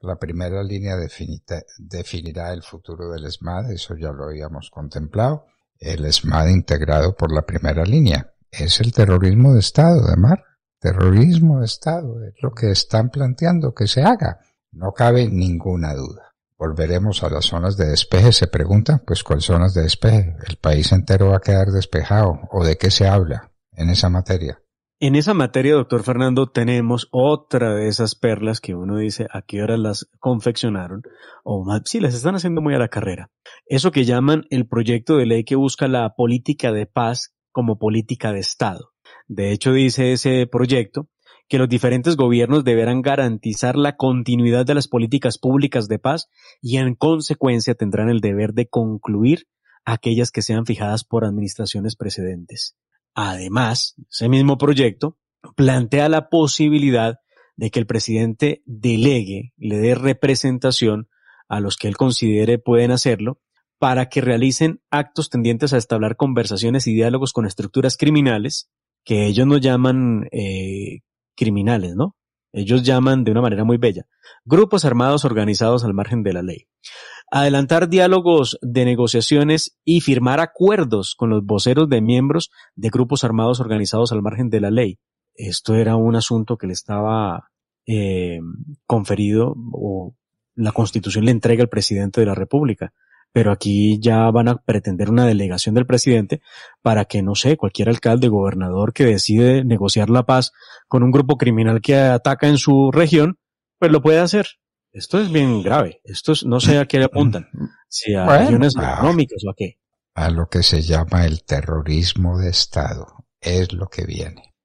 La primera línea definirá el futuro del SMAD, eso ya lo habíamos contemplado. El SMAD integrado por la primera línea. Es el terrorismo de Estado, de Mar. Terrorismo de Estado es lo que están planteando que se haga. No cabe ninguna duda. Volveremos a las zonas de despeje. Se pregunta, pues, ¿cuáles zonas de despeje? ¿El país entero va a quedar despejado? ¿O de qué se habla en esa materia? En esa materia, doctor Fernando, tenemos otra de esas perlas que uno dice a qué hora las confeccionaron o más, sí, las están haciendo muy a la carrera. Eso que llaman el proyecto de ley que busca la política de paz como política de Estado. De hecho, dice ese proyecto que los diferentes gobiernos deberán garantizar la continuidad de las políticas públicas de paz y en consecuencia tendrán el deber de concluir aquellas que sean fijadas por administraciones precedentes. Además, ese mismo proyecto plantea la posibilidad de que el presidente delegue, le dé representación a los que él considere pueden hacerlo, para que realicen actos tendientes a establecer conversaciones y diálogos con estructuras criminales, que ellos no llaman eh, criminales, ¿no? Ellos llaman de una manera muy bella, grupos armados organizados al margen de la ley adelantar diálogos de negociaciones y firmar acuerdos con los voceros de miembros de grupos armados organizados al margen de la ley. Esto era un asunto que le estaba eh, conferido o la constitución le entrega al presidente de la República. Pero aquí ya van a pretender una delegación del presidente para que, no sé, cualquier alcalde, gobernador que decide negociar la paz con un grupo criminal que ataca en su región, pues lo puede hacer. Esto es bien grave. Esto no sé a qué le apuntan. Si a económicas o a qué. A lo que se llama el terrorismo de Estado. Es lo que viene.